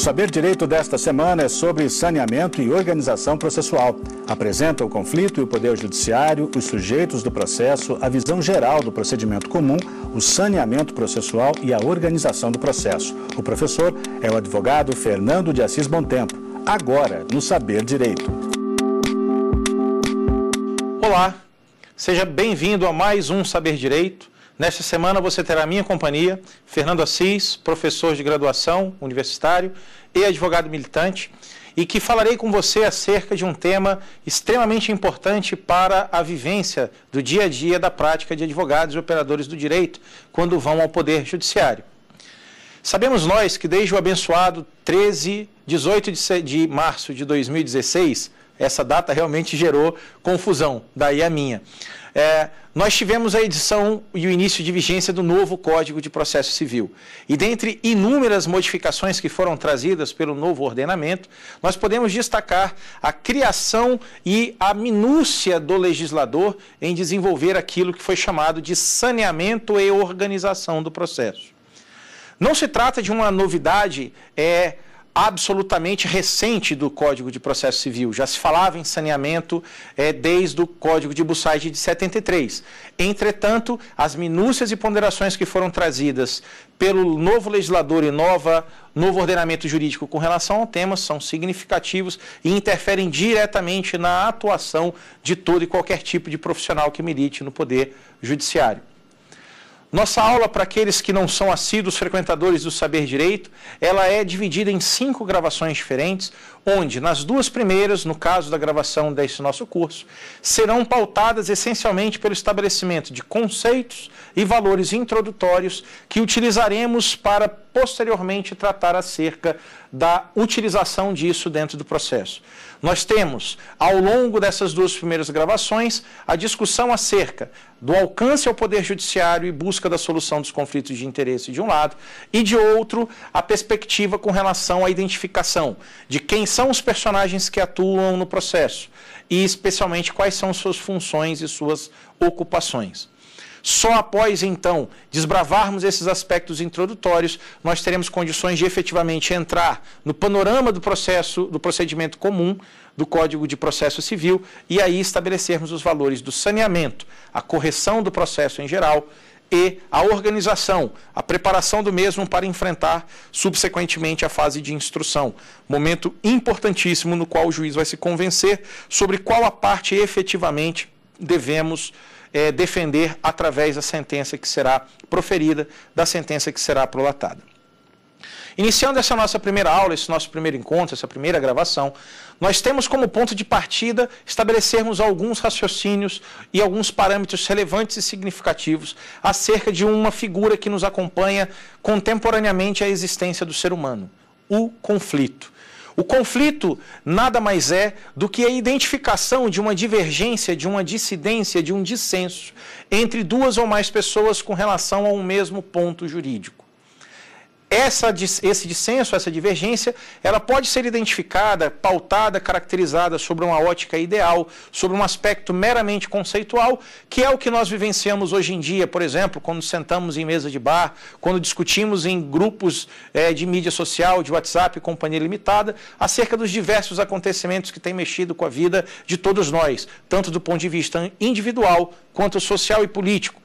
O Saber Direito desta semana é sobre saneamento e organização processual. Apresenta o conflito e o Poder Judiciário, os sujeitos do processo, a visão geral do procedimento comum, o saneamento processual e a organização do processo. O professor é o advogado Fernando de Assis Bontempo. Agora, no Saber Direito. Olá, seja bem-vindo a mais um Saber Direito Nesta semana você terá minha companhia, Fernando Assis, professor de graduação universitário e advogado militante, e que falarei com você acerca de um tema extremamente importante para a vivência do dia a dia da prática de advogados e operadores do direito quando vão ao Poder Judiciário. Sabemos nós que desde o abençoado 13, 18 de, de março de 2016, essa data realmente gerou confusão, daí a minha. É, nós tivemos a edição e o início de vigência do novo Código de Processo Civil. E dentre inúmeras modificações que foram trazidas pelo novo ordenamento, nós podemos destacar a criação e a minúcia do legislador em desenvolver aquilo que foi chamado de saneamento e organização do processo. Não se trata de uma novidade. É, absolutamente recente do Código de Processo Civil. Já se falava em saneamento é, desde o Código de Bussaide de 73. Entretanto, as minúcias e ponderações que foram trazidas pelo novo legislador e nova, novo ordenamento jurídico com relação ao tema são significativos e interferem diretamente na atuação de todo e qualquer tipo de profissional que milite no Poder Judiciário. Nossa aula para aqueles que não são assíduos frequentadores do Saber Direito, ela é dividida em cinco gravações diferentes, onde nas duas primeiras, no caso da gravação desse nosso curso, serão pautadas essencialmente pelo estabelecimento de conceitos e valores introdutórios que utilizaremos para posteriormente tratar acerca da utilização disso dentro do processo. Nós temos, ao longo dessas duas primeiras gravações, a discussão acerca do alcance ao Poder Judiciário e busca da solução dos conflitos de interesse de um lado, e de outro, a perspectiva com relação à identificação de quem são os personagens que atuam no processo e, especialmente, quais são suas funções e suas ocupações. Só após, então, desbravarmos esses aspectos introdutórios, nós teremos condições de efetivamente entrar no panorama do processo, do procedimento comum do Código de Processo Civil e aí estabelecermos os valores do saneamento, a correção do processo em geral e a organização, a preparação do mesmo para enfrentar subsequentemente a fase de instrução. Momento importantíssimo no qual o juiz vai se convencer sobre qual a parte efetivamente devemos é, defender através da sentença que será proferida, da sentença que será prolatada. Iniciando essa nossa primeira aula, esse nosso primeiro encontro, essa primeira gravação, nós temos como ponto de partida estabelecermos alguns raciocínios e alguns parâmetros relevantes e significativos acerca de uma figura que nos acompanha contemporaneamente à existência do ser humano: o conflito. O conflito nada mais é do que a identificação de uma divergência, de uma dissidência, de um dissenso entre duas ou mais pessoas com relação a um mesmo ponto jurídico. Essa, esse dissenso, essa divergência, ela pode ser identificada, pautada, caracterizada sobre uma ótica ideal, sobre um aspecto meramente conceitual, que é o que nós vivenciamos hoje em dia, por exemplo, quando sentamos em mesa de bar, quando discutimos em grupos é, de mídia social, de WhatsApp e companhia limitada, acerca dos diversos acontecimentos que têm mexido com a vida de todos nós, tanto do ponto de vista individual quanto social e político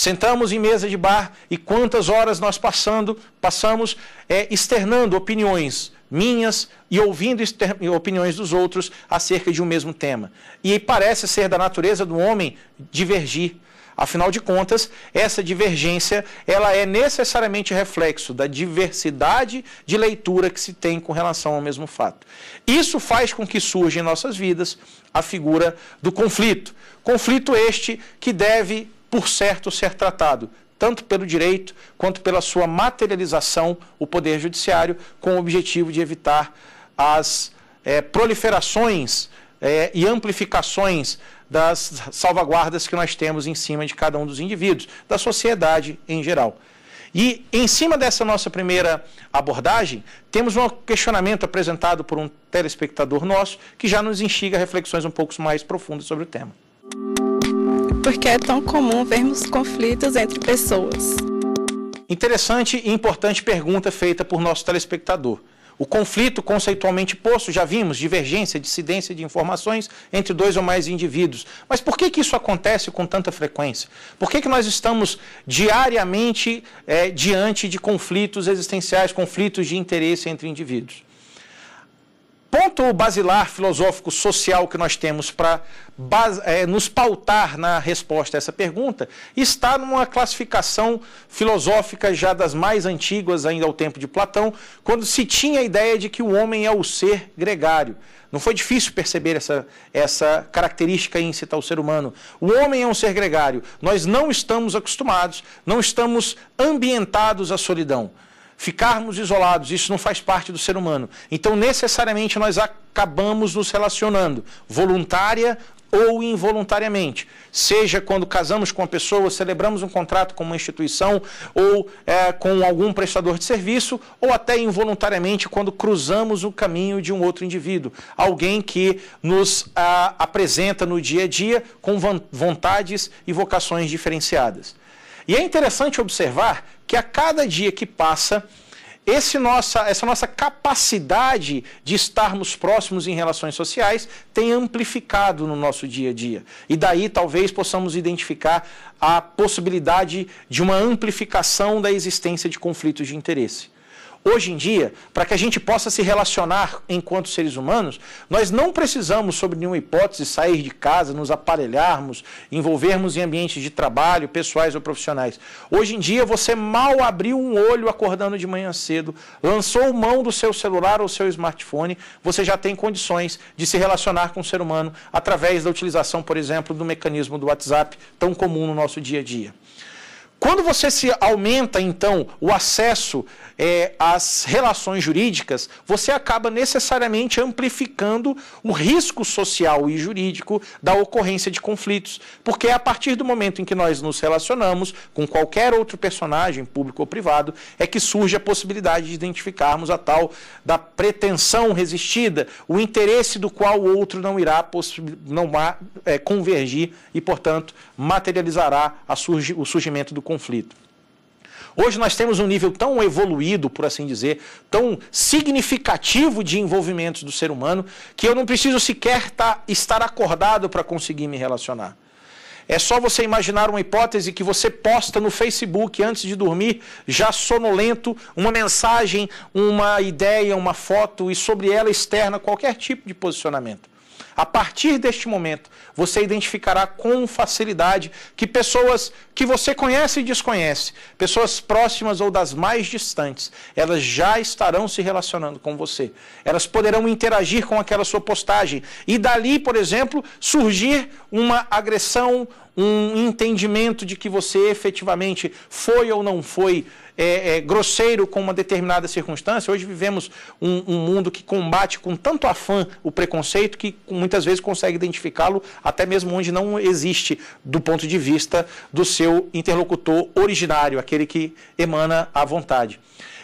Sentamos em mesa de bar e quantas horas nós passando, passamos é, externando opiniões minhas e ouvindo opiniões dos outros acerca de um mesmo tema. E parece ser da natureza do homem divergir. Afinal de contas, essa divergência ela é necessariamente reflexo da diversidade de leitura que se tem com relação ao mesmo fato. Isso faz com que surja em nossas vidas a figura do conflito. Conflito este que deve por certo ser tratado, tanto pelo direito quanto pela sua materialização, o Poder Judiciário, com o objetivo de evitar as é, proliferações é, e amplificações das salvaguardas que nós temos em cima de cada um dos indivíduos, da sociedade em geral. E em cima dessa nossa primeira abordagem, temos um questionamento apresentado por um telespectador nosso que já nos instiga reflexões um pouco mais profundas sobre o tema porque é tão comum vermos conflitos entre pessoas. Interessante e importante pergunta feita por nosso telespectador. O conflito conceitualmente posto, já vimos, divergência, dissidência de informações entre dois ou mais indivíduos. Mas por que, que isso acontece com tanta frequência? Por que, que nós estamos diariamente é, diante de conflitos existenciais, conflitos de interesse entre indivíduos? ponto basilar filosófico social que nós temos para é, eh, nos pautar na resposta a essa pergunta está numa classificação filosófica já das mais antigas, ainda ao tempo de Platão, quando se tinha a ideia de que o homem é o ser gregário. Não foi difícil perceber essa, essa característica íncita ao ser humano. O homem é um ser gregário. Nós não estamos acostumados, não estamos ambientados à solidão. Ficarmos isolados, isso não faz parte do ser humano. Então, necessariamente, nós acabamos nos relacionando, voluntária ou involuntariamente, seja quando casamos com uma pessoa, celebramos um contrato com uma instituição ou é, com algum prestador de serviço, ou até involuntariamente quando cruzamos o caminho de um outro indivíduo, alguém que nos a, ah, apresenta no dia a dia com vontades e vocações diferenciadas. E é interessante observar que a cada dia que passa, esse nossa, essa nossa capacidade de estarmos próximos em relações sociais tem amplificado no nosso dia a dia. E daí talvez possamos identificar a possibilidade de uma amplificação da existência de conflitos de interesse. Hoje em dia, para que a gente possa se relacionar enquanto seres humanos, nós não precisamos, sob nenhuma hipótese, sair de casa, nos aparelharmos, envolvermos em ambientes de trabalho, pessoais ou profissionais. Hoje em dia, você mal abriu um olho acordando de manhã cedo, lançou mão do seu celular ou seu smartphone, você já tem condições de se relacionar com o ser humano através da utilização, por exemplo, do mecanismo do WhatsApp, tão comum no nosso dia a dia. Quando você se aumenta, então, o acesso é, às relações jurídicas, você acaba necessariamente amplificando o risco social e jurídico da ocorrência de conflitos. Porque é a partir do momento em que nós nos relacionamos com qualquer outro personagem, público ou privado, é que surge a possibilidade de identificarmos a tal da pretensão resistida, o interesse do qual o outro não irá não é, convergir e, portanto, materializará surgi o surgimento do conflito. Hoje nós temos um nível tão evoluído, por assim dizer, tão significativo de envolvimento do ser humano, que eu não preciso sequer tá, estar acordado para conseguir me relacionar. É só você imaginar uma hipótese que você posta no Facebook antes de dormir, já sonolento, uma mensagem, uma ideia, uma foto e sobre ela externa qualquer tipo de posicionamento. A partir deste momento, você identificará com facilidade que pessoas que você conhece e desconhece, pessoas próximas ou das mais distantes, elas já estarão se relacionando com você. Elas poderão interagir com aquela sua postagem e dali, por exemplo, surgir uma agressão, um entendimento de que você efetivamente foi ou não foi é, é, grosseiro com uma determinada circunstância. Hoje vivemos um, um, mundo que combate com tanto afã o preconceito que muitas vezes consegue identificá-lo até mesmo onde não existe, do ponto de vista do seu interlocutor originário, aquele que emana a vontade.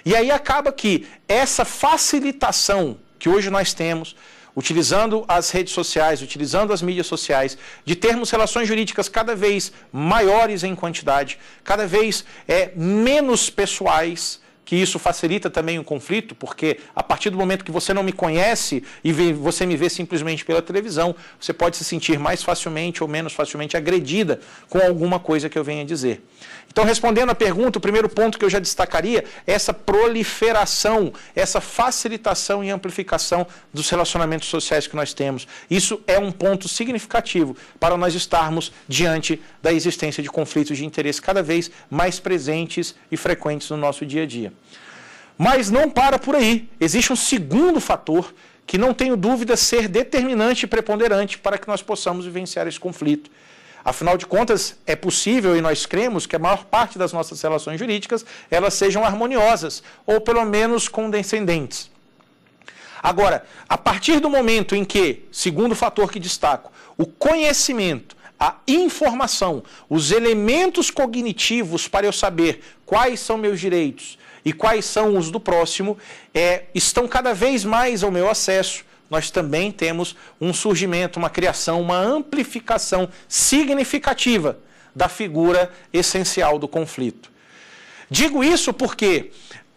E aí acaba que essa facilitação que hoje nós temos utilizando as redes sociais, utilizando as mídias sociais, de termos relações jurídicas cada vez maiores em quantidade, cada vez é, menos pessoais que isso facilita também o conflito, porque a partir do momento que você não me conhece e vê, você me vê simplesmente pela televisão, você pode se sentir mais facilmente ou menos facilmente agredida com alguma coisa que eu venha dizer. Então, respondendo à pergunta, o primeiro ponto que eu já destacaria é essa proliferação, essa facilitação e amplificação dos relacionamentos sociais que nós temos. Isso é um ponto significativo para nós estarmos diante da existência de conflitos de interesse cada vez mais presentes e frequentes no nosso dia a dia. Mas não para por aí. Existe um segundo fator que não tenho dúvida ser determinante e preponderante para que nós possamos vivenciar esse conflito. Afinal de contas, é possível e nós cremos que a maior parte das nossas relações jurídicas elas sejam harmoniosas ou pelo menos condescendentes. Agora, a partir do momento em que, segundo fator que destaco, o conhecimento, a informação, os elementos cognitivos para eu saber quais são meus direitos, e quais são os do próximo, é, estão cada vez mais ao meu acesso. Nós também temos um surgimento, uma criação, uma amplificação significativa da figura essencial do conflito. Digo isso porque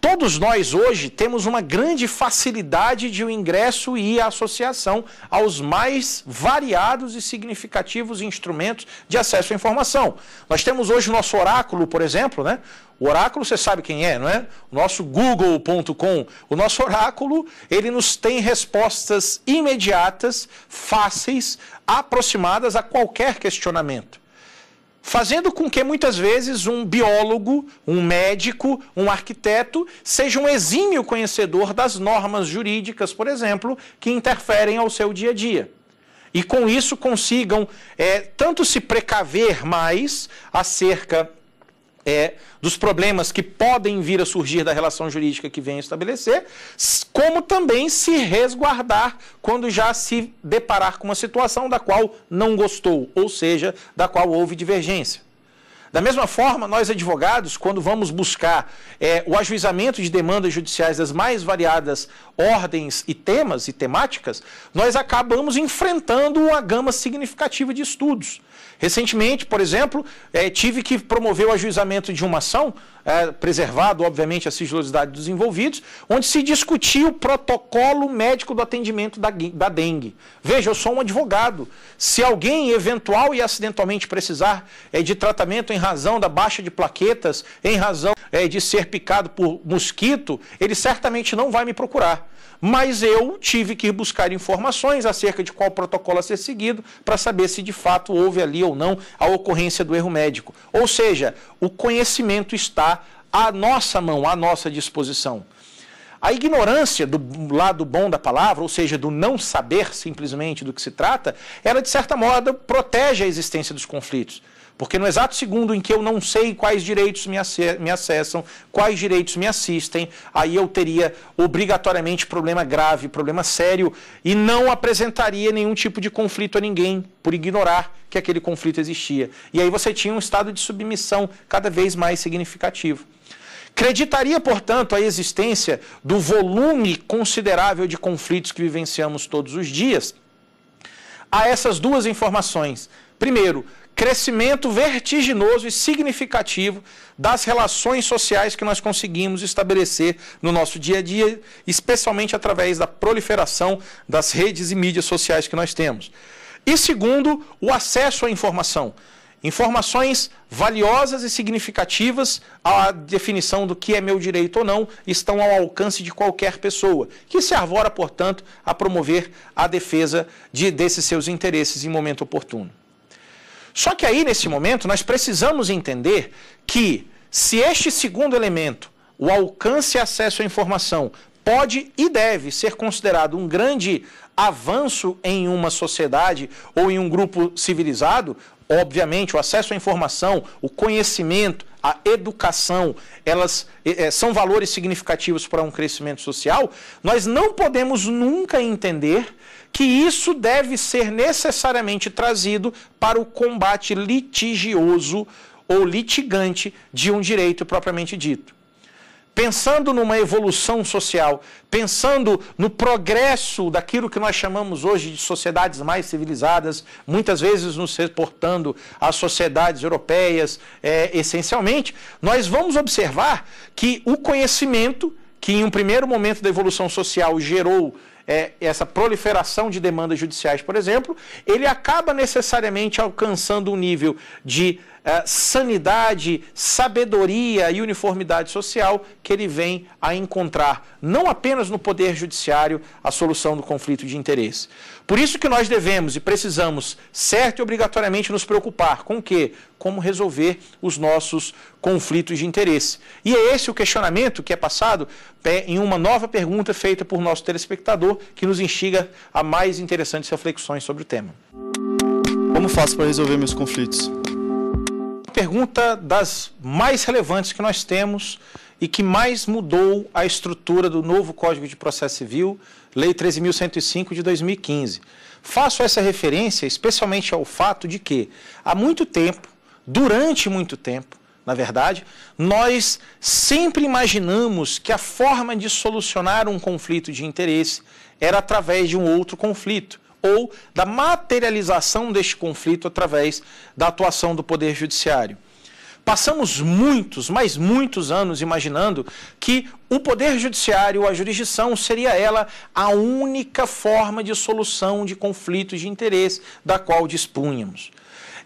Todos nós hoje temos uma grande facilidade de o um ingresso e a associação aos mais variados e significativos instrumentos de acesso à informação. Nós temos hoje o nosso oráculo, por exemplo, né? O oráculo, você sabe quem é, não é? O nosso google.com. O nosso oráculo, ele nos tem respostas imediatas, fáceis, aproximadas a qualquer questionamento fazendo com que muitas vezes um biólogo, um médico, um arquiteto seja um exímio conhecedor das normas jurídicas, por exemplo, que interferem ao seu dia a dia. E com isso consigam é, tanto se precaver mais acerca é, dos problemas que podem vir a surgir da relação jurídica que vem estabelecer, como também se resguardar quando já se deparar com uma situação da qual não gostou, ou seja, da qual houve divergência. Da mesma forma, nós advogados, quando vamos buscar é, o ajuizamento de demandas judiciais das mais variadas ordens e temas e temáticas, nós acabamos enfrentando uma gama significativa de estudos. Recentemente, por exemplo, é, tive que promover o ajuizamento de uma ação, é, preservado, obviamente, a sigilosidade dos envolvidos, onde se discutia o protocolo médico do atendimento da, da dengue. Veja, eu sou um advogado. Se alguém eventual e acidentalmente precisar é, de tratamento em razão da baixa de plaquetas, em razão de ser picado por mosquito, ele certamente não vai me procurar mas eu tive que ir buscar informações acerca de qual protocolo a ser seguido para saber se de fato houve ali ou não a ocorrência do erro médico. Ou seja, o conhecimento está à nossa mão, à nossa disposição. A ignorância do lado bom da palavra, ou seja, do não saber simplesmente do que se trata, ela de certa modo protege a existência dos conflitos. Porque no exato segundo em que eu não sei quais direitos me, me acessam, quais direitos me assistem, aí eu teria obrigatoriamente problema grave, problema sério, e não apresentaria nenhum tipo de conflito a ninguém por ignorar que aquele conflito existia. E aí você tinha um estado de submissão cada vez mais significativo. Creditaria, portanto, a existência do volume considerável de conflitos que vivenciamos todos os dias a essas duas informações. Primeiro, crescimento vertiginoso e significativo das relações sociais que nós conseguimos estabelecer no nosso dia a dia, especialmente através da proliferação das redes e mídias sociais que nós temos. E segundo, o acesso à informação. Informações valiosas e significativas à definição do que é meu direito ou não estão ao alcance de qualquer pessoa, que se arvora, portanto, a promover a defesa de, desses seus interesses em momento oportuno. Só que aí, nesse momento, nós precisamos entender que se este segundo elemento, o alcance e acesso à informação, pode e deve ser considerado um grande avanço em uma sociedade ou em um grupo civilizado, Obviamente, o acesso à informação, o conhecimento, a educação, elas é, são valores significativos para um crescimento social. Nós não podemos nunca entender que isso deve ser necessariamente trazido para o combate litigioso ou litigante de um direito propriamente dito pensando numa evolução social, pensando no progresso daquilo que nós chamamos hoje de sociedades mais civilizadas, muitas vezes nos reportando às sociedades europeias, é, essencialmente, nós vamos observar que o conhecimento, que em um primeiro momento da evolução social gerou é, essa proliferação de demandas judiciais, por exemplo, ele acaba necessariamente alcançando um nível de é, sanidade, sabedoria e uniformidade social que ele vem a encontrar, não apenas no poder judiciário, a solução do conflito de interesse. Por isso que nós devemos e precisamos, certo e obrigatoriamente, nos preocupar com o quê? Como resolver os nossos conflitos de interesse. E é esse o questionamento que é passado é, em uma nova pergunta feita por nosso telespectador, que nos instiga a mais interessantes reflexões sobre o tema. Como faço para resolver meus conflitos? pergunta das mais relevantes que nós temos e que mais mudou a estrutura do novo Código de Processo Civil, Lei 13.105 de 2015. Faço essa referência especialmente ao fato de que, há muito tempo, durante muito tempo, na verdade, nós sempre imaginamos que a forma de solucionar um conflito de interesse era através de um outro conflito ou da materialização deste conflito através da atuação do Poder Judiciário. Passamos muitos, mas muitos anos imaginando que o poder judiciário, a jurisdição, seria ela a única forma de solução de conflitos de interesse da qual dispunhamos.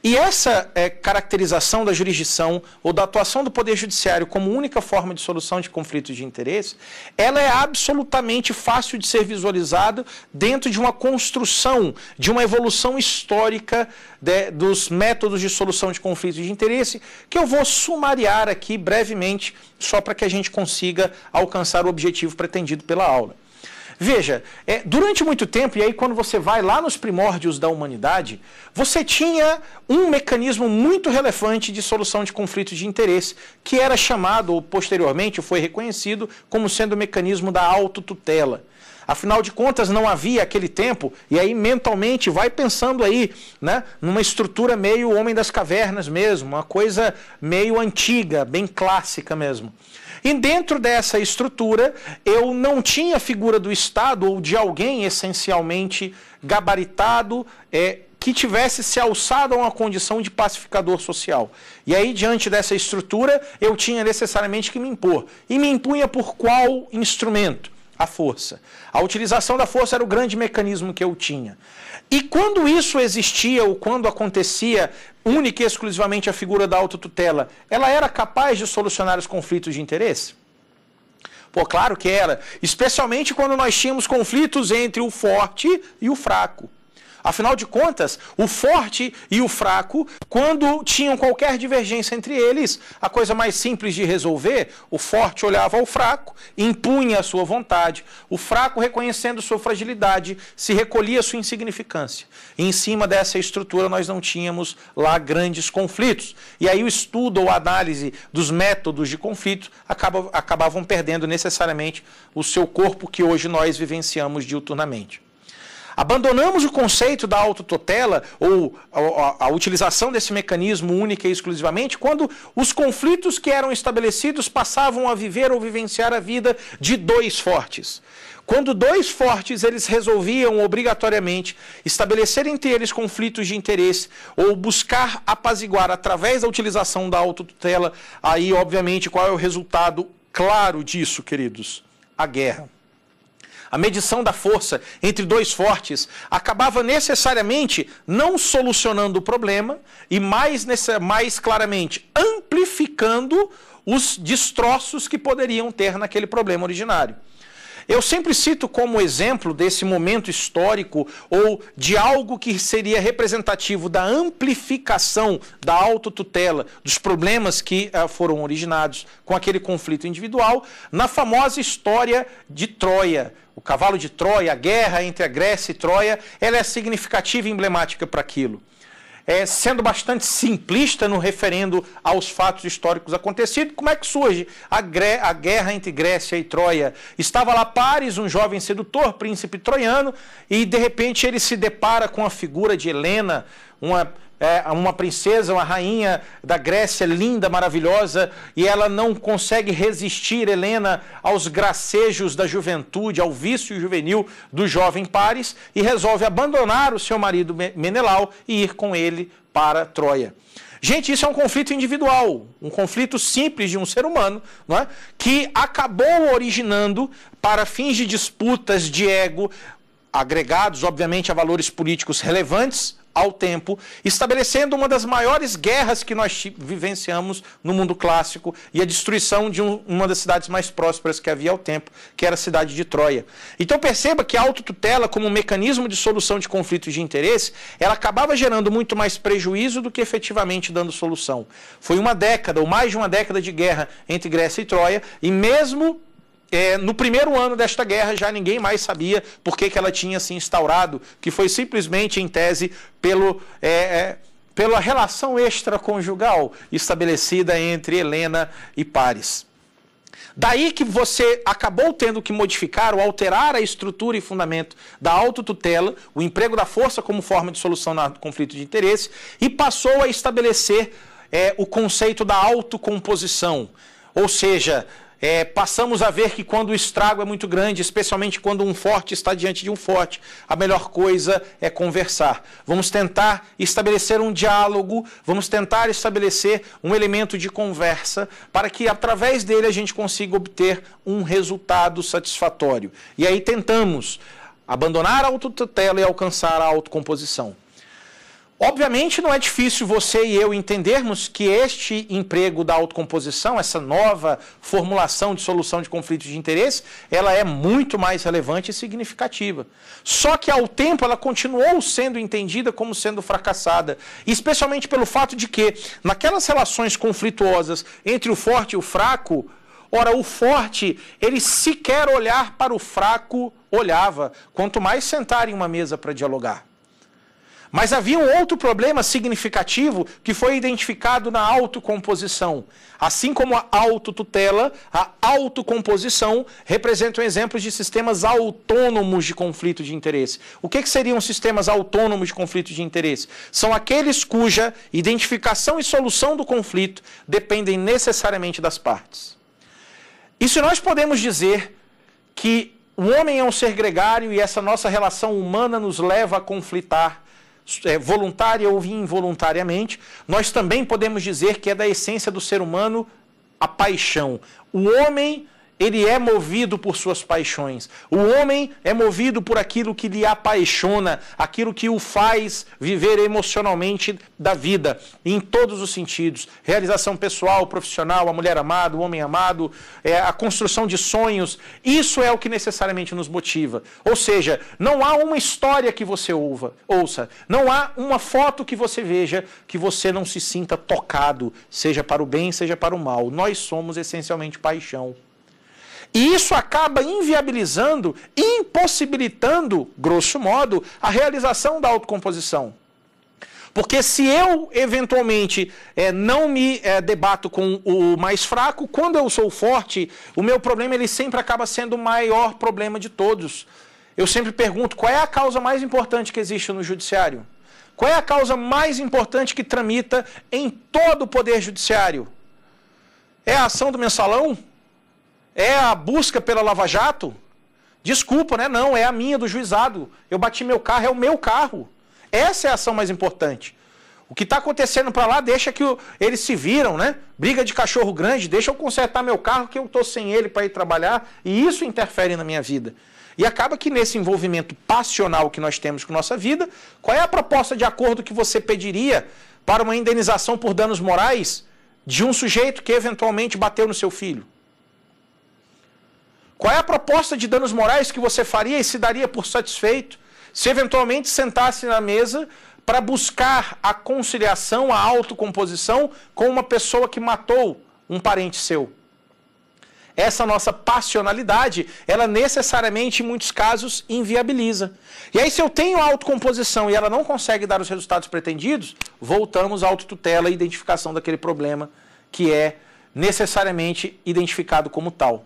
E essa é, caracterização da jurisdição ou da atuação do Poder Judiciário como única forma de solução de conflitos de interesse, ela é absolutamente fácil de ser visualizada dentro de uma construção, de uma evolução histórica de, né, dos métodos de solução de conflitos de interesse, que eu vou sumariar aqui brevemente, só para que a gente consiga alcançar o objetivo pretendido pela aula. Veja, é, durante muito tempo, e aí quando você vai lá nos primórdios da humanidade, você tinha um mecanismo muito relevante de solução de conflitos de interesse, que era chamado, ou posteriormente foi reconhecido, como sendo o mecanismo da autotutela. Afinal de contas, não havia aquele tempo, e aí mentalmente vai pensando aí, né, numa estrutura meio homem das cavernas mesmo, uma coisa meio antiga, bem clássica mesmo. E dentro dessa estrutura, eu não tinha figura do Estado ou de alguém essencialmente gabaritado, é, que tivesse se alçado a uma condição de pacificador social. E aí, diante dessa estrutura, eu tinha necessariamente que me impor. E me impunha por qual instrumento? A força. A utilização da força era o grande mecanismo que eu tinha. E quando isso existia ou quando acontecia única e exclusivamente a figura da autotutela, ela era capaz de solucionar os conflitos de interesse? Pô, claro que era, especialmente quando nós tínhamos conflitos entre o forte e o fraco. Afinal de contas, o forte e o fraco, quando tinham qualquer divergência entre eles, a coisa mais simples de resolver, o forte olhava ao fraco, impunha a sua vontade, o fraco, reconhecendo sua fragilidade, se recolhia sua insignificância. E em cima dessa estrutura, nós não tínhamos lá grandes conflitos. E aí o estudo ou análise dos métodos de conflito acaba, acabavam perdendo necessariamente o seu corpo que hoje nós vivenciamos diuturnamente. Abandonamos o conceito da autotutela ou a, a, a, utilização desse mecanismo única e exclusivamente quando os conflitos que eram estabelecidos passavam a viver ou vivenciar a vida de dois fortes. Quando dois fortes eles resolviam obrigatoriamente estabelecer entre eles conflitos de interesse ou buscar apaziguar através da utilização da autotutela, aí obviamente qual é o resultado claro disso, queridos? A guerra a medição da força entre dois fortes, acabava necessariamente não solucionando o problema e, mais, mais claramente, amplificando os destroços que poderiam ter naquele problema originário. Eu sempre cito como exemplo desse momento histórico ou de algo que seria representativo da amplificação da autotutela, dos problemas que uh, foram originados com aquele conflito individual, na famosa história de Troia, o cavalo de Troia, a guerra entre a Grécia e Troia, ela é significativa e emblemática para aquilo. É, sendo bastante simplista no referendo aos fatos históricos acontecidos, como é que surge a, a, guerra entre Grécia e Troia? Estava lá Paris, um jovem sedutor, príncipe troiano, e de repente ele se depara com a figura de Helena, uma, é, uma princesa, uma rainha da Grécia, linda, maravilhosa, e ela não consegue resistir, Helena, aos gracejos da juventude, ao vício juvenil do jovem Paris, e resolve abandonar o seu marido Menelau e ir com ele para Troia. Gente, isso é um conflito individual, um conflito simples de um ser humano, não é? que acabou originando, para fins de disputas de ego, agregados, obviamente, a valores políticos relevantes, ao tempo, estabelecendo uma das maiores guerras que nós vivenciamos no mundo clássico e a destruição de um, uma das cidades mais prósperas que havia ao tempo, que era a cidade de Troia. Então perceba que a autotutela, como um mecanismo de solução de conflitos de interesse, ela acabava gerando muito mais prejuízo do que efetivamente dando solução. Foi uma década ou mais de uma década de guerra entre Grécia e Troia, e mesmo é, no primeiro ano desta guerra já ninguém mais sabia por que, que ela tinha se instaurado, que foi simplesmente, em tese, pelo, é, é, pela relação extraconjugal estabelecida entre Helena e Paris. Daí que você acabou tendo que modificar ou alterar a estrutura e fundamento da autotutela, o emprego da força como forma de solução no conflito de interesse, e passou a estabelecer é, o conceito da autocomposição, ou seja, é, passamos a ver que quando o estrago é muito grande, especialmente quando um forte está diante de um forte, a melhor coisa é conversar. Vamos tentar estabelecer um diálogo, vamos tentar estabelecer um elemento de conversa para que através dele a gente consiga obter um resultado satisfatório. E aí tentamos abandonar a autotutela e alcançar a autocomposição. Obviamente não é difícil você e eu entendermos que este emprego da autocomposição, essa nova formulação de solução de conflitos de interesse, ela é muito mais relevante e significativa. Só que ao tempo ela continuou sendo entendida como sendo fracassada, especialmente pelo fato de que naquelas relações conflituosas entre o forte e o fraco, Ora, o forte, ele sequer olhar para o fraco olhava, quanto mais sentar em uma mesa para dialogar. Mas havia um outro problema significativo que foi identificado na autocomposição. Assim como a autotutela, a autocomposição representam exemplos de sistemas autônomos de conflito de interesse. O que, que seriam sistemas autônomos de conflito de interesse? São aqueles cuja identificação e solução do conflito dependem necessariamente das partes. E se nós podemos dizer que o homem é um ser gregário e essa nossa relação humana nos leva a conflitar, é, voluntária ou involuntariamente, nós também podemos dizer que é da essência do ser humano a paixão. O homem ele é movido por suas paixões. O homem é movido por aquilo que lhe apaixona, aquilo que o faz viver emocionalmente da vida, em todos os sentidos: realização pessoal, profissional, a mulher amada, o homem amado, é, a construção de sonhos. Isso é o que necessariamente nos motiva. Ou seja, não há uma história que você ouva, ouça, não há uma foto que você veja que você não se sinta tocado, seja para o bem, seja para o mal. Nós somos essencialmente paixão. E isso acaba inviabilizando, impossibilitando, grosso modo, a realização da autocomposição. Porque se eu eventualmente é, não me é, debato com o mais fraco, quando eu sou forte, o meu problema ele sempre acaba sendo o maior problema de todos. Eu sempre pergunto qual é a causa mais importante que existe no judiciário? Qual é a causa mais importante que tramita em todo o poder judiciário? É a ação do mensalão? É a busca pela Lava Jato? Desculpa, né? Não, é a minha do juizado. Eu bati meu carro, é o meu carro. Essa é a ação mais importante. O que está acontecendo para lá deixa que o, eles se viram, né? Briga de cachorro grande, deixa eu consertar meu carro que eu estou sem ele para ir trabalhar e isso interfere na minha vida. E acaba que nesse envolvimento passional que nós temos com nossa vida, qual é a proposta de acordo que você pediria para uma indenização por danos morais de um sujeito que eventualmente bateu no seu filho? Qual é a proposta de danos morais que você faria e se daria por satisfeito se eventualmente sentasse na mesa para buscar a conciliação, a autocomposição com uma pessoa que matou um parente seu? essa nossa passionalidade, ela necessariamente, em muitos casos, inviabiliza. E aí, se eu tenho autocomposição e ela não consegue dar os resultados pretendidos, voltamos à autotutela e identificação daquele problema que é necessariamente identificado como tal.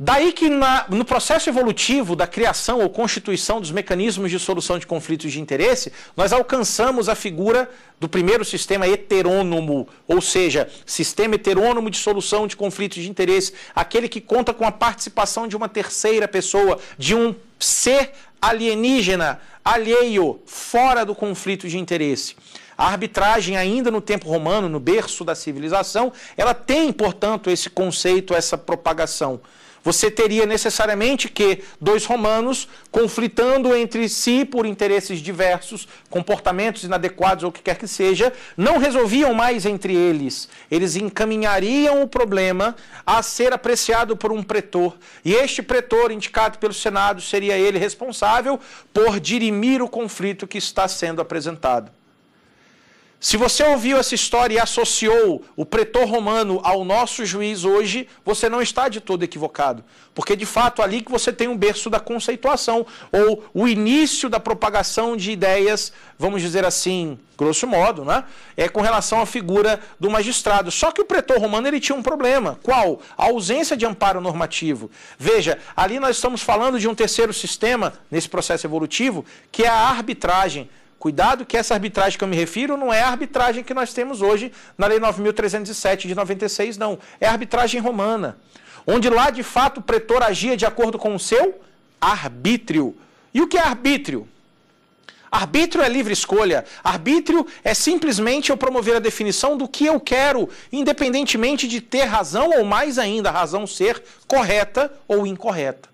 Daí que na, no processo evolutivo da criação ou constituição dos mecanismos de solução de conflitos de interesse, nós alcançamos a figura do primeiro sistema heterônomo, ou seja, sistema heterônomo de solução de conflitos de interesse, aquele que conta com a participação de uma terceira pessoa, de um ser alienígena, alheio, fora do conflito de interesse. A arbitragem, ainda no tempo romano, no berço da civilização, ela tem, portanto, esse conceito, essa propagação. Você teria necessariamente que dois romanos conflitando entre si por interesses diversos, comportamentos inadequados ou o que quer que seja, não resolviam mais entre eles. Eles encaminhariam o problema a ser apreciado por um pretor. E este pretor, indicado pelo Senado, seria ele responsável por dirimir o conflito que está sendo apresentado. Se você ouviu essa história e associou o pretor romano ao nosso juiz hoje, você não está de todo equivocado. Porque, de fato, ali que você tem um berço da conceituação, ou o início da propagação de ideias, vamos dizer assim, grosso modo, né? É com relação à figura do magistrado. Só que o pretor romano ele tinha um problema. Qual? A ausência de amparo normativo. Veja, ali nós estamos falando de um terceiro sistema, nesse processo evolutivo, que é a arbitragem. Cuidado que essa arbitragem que eu me refiro não é a arbitragem que nós temos hoje na Lei 9.307 de 96, não. É a arbitragem romana, onde lá de fato o pretor agia de acordo com o seu arbítrio. E o que é arbítrio? Arbítrio é livre escolha. Arbítrio é simplesmente eu promover a definição do que eu quero, independentemente de ter razão ou mais ainda, razão ser correta ou incorreta.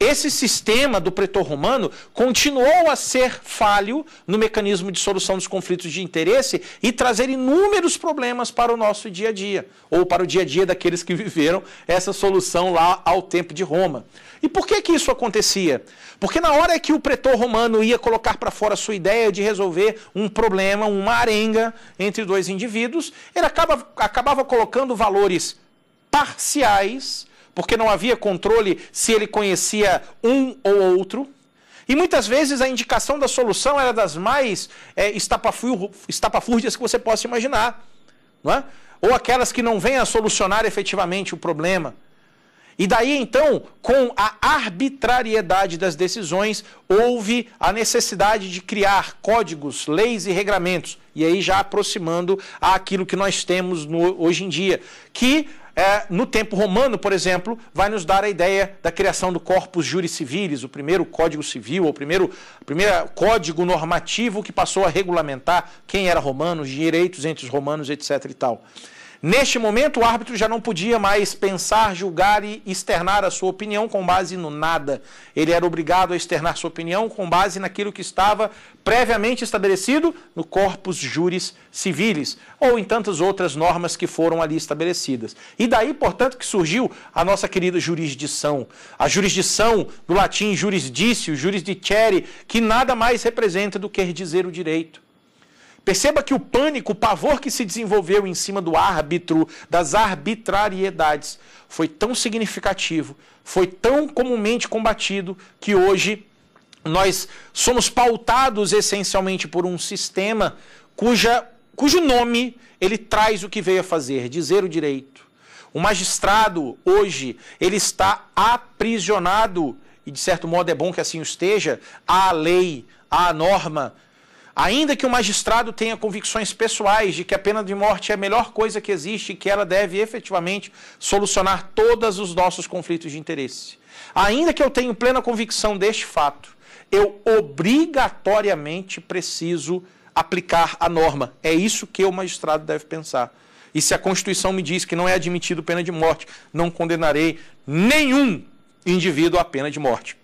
Esse sistema do pretor romano continuou a ser falho no mecanismo de solução dos conflitos de interesse e trazer inúmeros problemas para o nosso dia a dia, ou para o dia a dia daqueles que viveram essa solução lá ao tempo de Roma. E por que que isso acontecia? Porque na hora que o pretor romano ia colocar para fora a sua ideia de resolver um problema, uma arenga entre dois indivíduos, ele acaba, acabava colocando valores parciais porque não havia controle se ele conhecia um ou outro. E muitas vezes a indicação da solução era das mais é, estapafúrdias que você possa imaginar. Não é? Ou aquelas que não vêm a solucionar efetivamente o problema. E daí então, com a arbitrariedade das decisões, houve a necessidade de criar códigos, leis e regramentos. E aí já aproximando aquilo que nós temos no, hoje em dia, que é, no tempo romano, por exemplo, vai nos dar a ideia da criação do corpus juris civilis, o primeiro código civil, o primeiro, primeiro código normativo que passou a regulamentar quem era romano, os direitos entre os romanos, etc. e tal. Neste momento, o árbitro já não podia mais pensar, julgar e externar a sua opinião com base no nada. Ele era obrigado a externar sua opinião com base naquilo que estava previamente estabelecido no corpus juris civilis ou em tantas outras normas que foram ali estabelecidas. E daí, portanto, que surgiu a nossa querida jurisdição. A jurisdição, do latim jurisdicio, jurisdicere, que nada mais representa do que dizer o direito. Perceba que o pânico, o pavor que se desenvolveu em cima do árbitro, das arbitrariedades, foi tão significativo, foi tão comumente combatido que hoje nós somos pautados essencialmente por um sistema cuja, cujo nome ele traz o que veio a fazer, dizer o direito. O magistrado hoje ele está aprisionado e de certo modo é bom que assim esteja à lei, à norma Ainda que o magistrado tenha convicções pessoais de que a pena de morte é a melhor coisa que existe e que ela deve efetivamente solucionar todos os nossos conflitos de interesse. Ainda que eu tenha plena convicção deste fato, eu obrigatoriamente preciso aplicar a norma. É isso que o magistrado deve pensar. E se a Constituição me diz que não é admitido pena de morte, não condenarei nenhum indivíduo à pena de morte.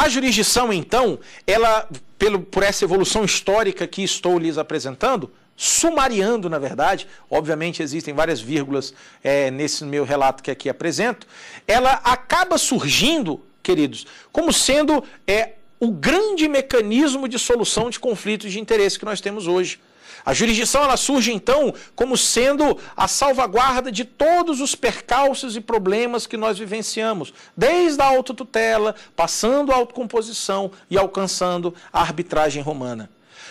A jurisdição, então, ela, pelo, por essa evolução histórica que estou lhes apresentando, sumariando, na verdade, obviamente existem várias vírgulas é, nesse meu relato que aqui apresento, ela acaba surgindo, queridos, como sendo é, o grande mecanismo de solução de conflitos de interesse que nós temos hoje. A jurisdição ela surge então como sendo a salvaguarda de todos os percalços e problemas que nós vivenciamos, desde a autotutela, passando a autocomposição e alcançando a arbitragem romana.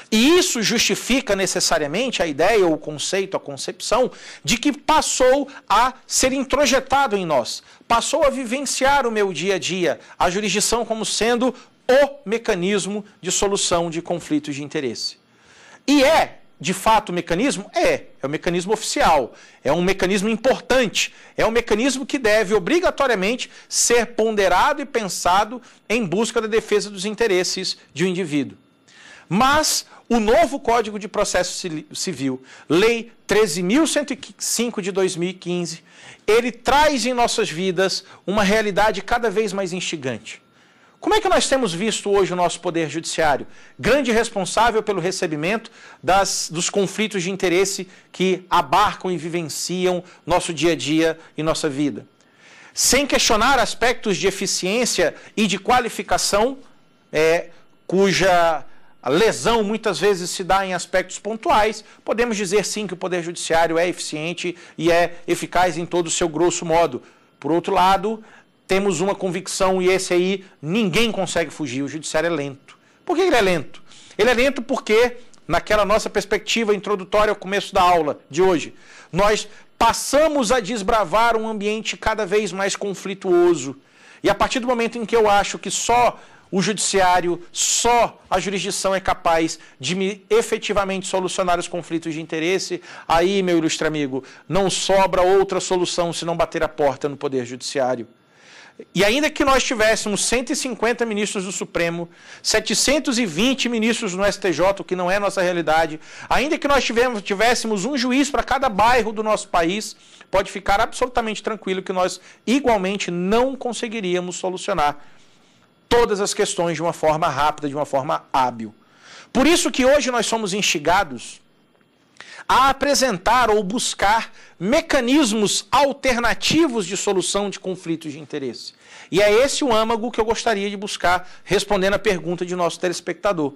E isso justifica necessariamente a ideia, o conceito, a concepção de que passou a ser introjetado em nós, passou a vivenciar o meu dia a dia, a jurisdição como sendo o mecanismo de solução de conflitos de interesse. E é de fato o mecanismo? É, é um mecanismo oficial, é um mecanismo importante, é um mecanismo que deve obrigatoriamente ser ponderado e pensado em busca da defesa dos interesses de um indivíduo. Mas o novo Código de Processo Civil, Lei 13.105 de 2015, ele traz em nossas vidas uma realidade cada vez mais instigante. Como é que nós temos visto hoje o nosso Poder Judiciário? Grande responsável pelo recebimento das, dos conflitos de interesse que abarcam e vivenciam nosso dia a dia e nossa vida. Sem questionar aspectos de eficiência e de qualificação, é, cuja lesão muitas vezes se dá em aspectos pontuais, podemos dizer sim que o Poder Judiciário é eficiente e é eficaz em todo o seu grosso modo. Por outro lado, temos uma convicção e esse aí ninguém consegue fugir. O judiciário é lento. Por que ele é lento? Ele é lento porque, naquela nossa perspectiva introdutória ao começo da aula de hoje, nós passamos a desbravar um ambiente cada vez mais conflituoso. E a partir do momento em que eu acho que só o judiciário, só a jurisdição é capaz de me efetivamente solucionar os conflitos de interesse, aí, meu ilustre amigo, não sobra outra solução se não bater a porta no poder judiciário. E ainda que nós tivéssemos 150 ministros do Supremo, 720 ministros no STJ, o que não é nossa realidade, ainda que nós tivéssemos, um juiz para cada bairro do nosso país, pode ficar absolutamente tranquilo que nós igualmente não conseguiríamos solucionar todas as questões de uma forma rápida, de uma forma hábil. Por isso que hoje nós somos instigados a apresentar ou buscar mecanismos alternativos de solução de conflitos de interesse. E é esse o âmago que eu gostaria de buscar respondendo a pergunta de nosso telespectador.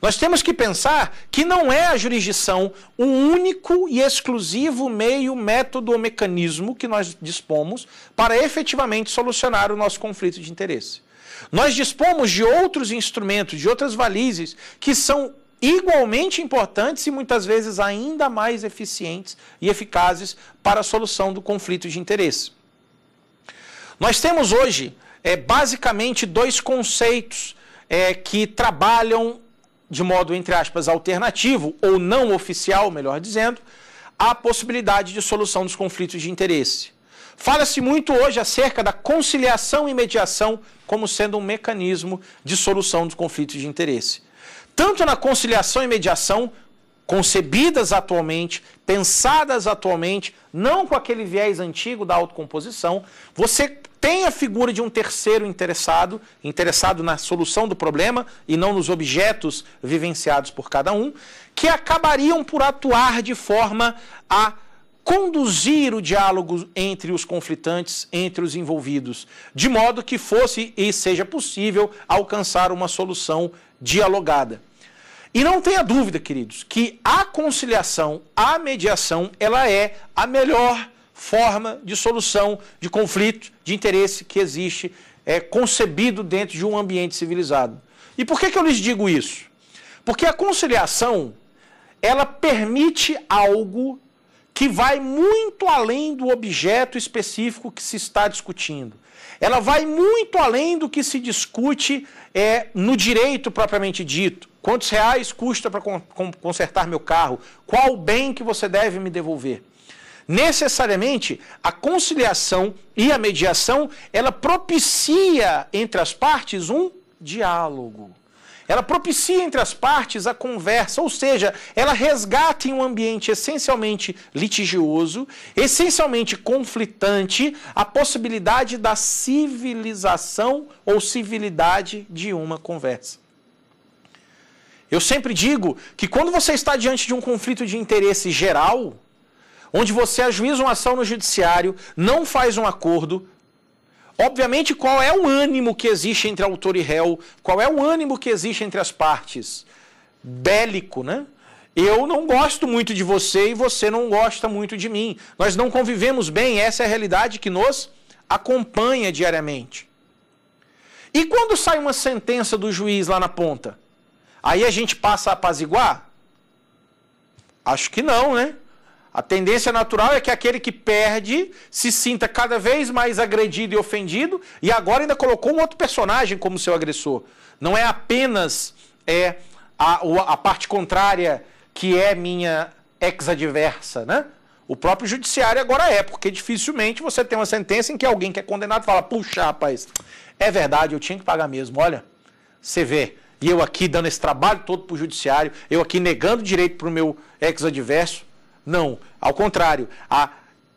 Nós temos que pensar que não é a jurisdição o único e exclusivo meio, método ou mecanismo que nós dispomos para efetivamente solucionar o nosso conflito de interesse. Nós dispomos de outros instrumentos, de outras valizes, que são igualmente importantes e muitas vezes ainda mais eficientes e eficazes para a solução do conflito de interesse. Nós temos hoje é, basicamente dois conceitos é, que trabalham de modo, entre aspas, alternativo ou não oficial, melhor dizendo, a possibilidade de solução dos conflitos de interesse. Fala-se muito hoje acerca da conciliação e mediação como sendo um mecanismo de solução dos conflitos de interesse tanto na conciliação e mediação, concebidas atualmente, pensadas atualmente, não com aquele viés antigo da autocomposição, você tem a figura de um terceiro interessado, interessado na solução do problema e não nos objetos vivenciados por cada um, que acabariam por atuar de forma a conduzir o diálogo entre os conflitantes, entre os envolvidos, de modo que fosse e seja possível alcançar uma solução dialogada. E não tenha dúvida, queridos, que a conciliação, a mediação, ela é a melhor forma de solução de conflito de interesse que existe, é concebido dentro de um ambiente civilizado. E por que, que eu lhes digo isso? Porque a conciliação, ela permite algo que vai muito além do objeto específico que se está discutindo. Ela vai muito além do que se discute é, no direito propriamente dito. Quantos reais custa para consertar meu carro? Qual bem que você deve me devolver? Necessariamente, a conciliação e a mediação, ela propicia entre as partes um diálogo. Ela propicia entre as partes a conversa, ou seja, ela resgata em um ambiente essencialmente litigioso, essencialmente conflitante, a possibilidade da civilização ou civilidade de uma conversa. Eu sempre digo que quando você está diante de um conflito de interesse geral, onde você ajuiza uma ação no judiciário, não faz um acordo, Obviamente, qual é o ânimo que existe entre autor e réu? Qual é o ânimo que existe entre as partes? Bélico, né? Eu não gosto muito de você e você não gosta muito de mim. Nós não convivemos bem, essa é a realidade que nos acompanha diariamente. E quando sai uma sentença do juiz lá na ponta? Aí a gente passa a apaziguar? Acho que não, né? A tendência natural é que aquele que perde se sinta cada vez mais agredido e ofendido, e agora ainda colocou um outro personagem como seu agressor. Não é apenas é a, a parte contrária que é minha ex-adversa, né? O próprio judiciário agora é, porque dificilmente você tem uma sentença em que alguém que é condenado fala: puxa, rapaz, é verdade, eu tinha que pagar mesmo. Olha, você vê, e eu aqui dando esse trabalho todo para o judiciário, eu aqui negando direito para o meu ex-adverso. Não, ao contrário, a,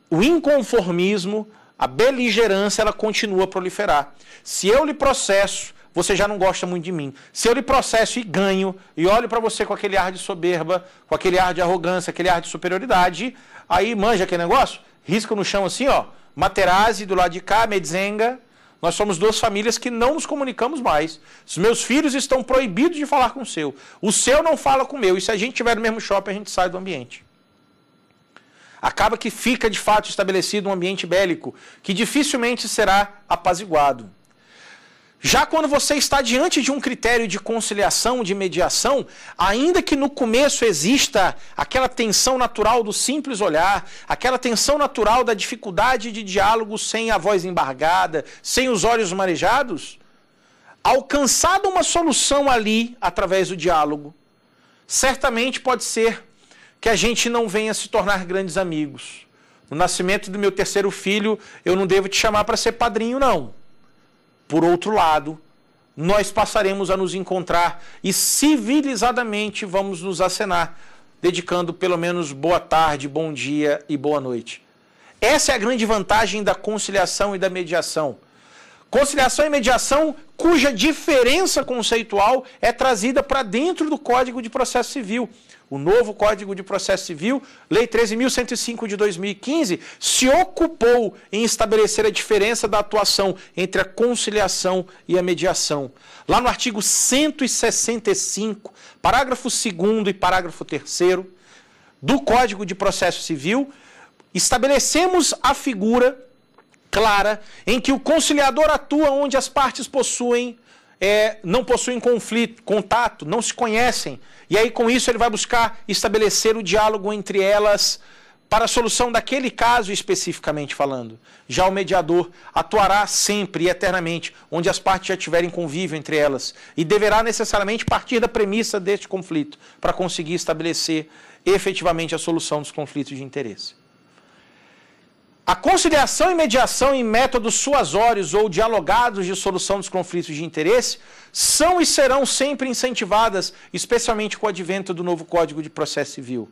o inconformismo, a beligerância, ela continua a proliferar. Se eu lhe processo, você já não gosta muito de mim. Se eu lhe processo e ganho, e olho para você com aquele ar de soberba, com aquele ar de arrogância, aquele ar de superioridade, aí manja aquele negócio, risca no chão assim, ó, Materazzi do lado de cá, Medzenga, nós somos duas famílias que não nos comunicamos mais. Os meus filhos estão proibidos de falar com o seu. O seu não fala com o meu. E se a gente tiver no mesmo shopping, a gente sai do ambiente acaba que fica de fato estabelecido um ambiente bélico que dificilmente será apaziguado. Já quando você está diante de um critério de conciliação, de mediação, ainda que no começo exista aquela tensão natural do simples olhar, aquela tensão natural da dificuldade de diálogo sem a voz embargada, sem os olhos marejados, alcançada uma solução ali através do diálogo, certamente pode ser que a gente não venha se tornar grandes amigos. No nascimento do meu terceiro filho, eu não devo te chamar para ser padrinho, não. Por outro lado, nós passaremos a nos encontrar e civilizadamente vamos nos acenar, dedicando pelo menos boa tarde, bom dia e boa noite. Essa é a grande vantagem da conciliação e da mediação. Conciliação e mediação cuja diferença conceitual é trazida para dentro do Código de Processo Civil. O novo Código de Processo Civil, Lei 13.105 de 2015, se ocupou em estabelecer a diferença da atuação entre a conciliação e a mediação. Lá no artigo 165, parágrafo 2 e parágrafo 3 do Código de Processo Civil, estabelecemos a figura clara, em que o conciliador atua onde as partes possuem é, não possuem conflito, contato, não se conhecem. E aí, com isso, ele vai buscar estabelecer o diálogo entre elas para a solução daquele caso especificamente falando. Já o mediador atuará sempre e eternamente onde as partes já tiverem convívio entre elas e deverá necessariamente partir da premissa deste conflito para conseguir estabelecer efetivamente a solução dos conflitos de interesse. A conciliação e mediação em métodos suasórios ou dialogados de solução dos conflitos de interesse são e serão sempre incentivadas, especialmente com o advento do novo Código de Processo Civil.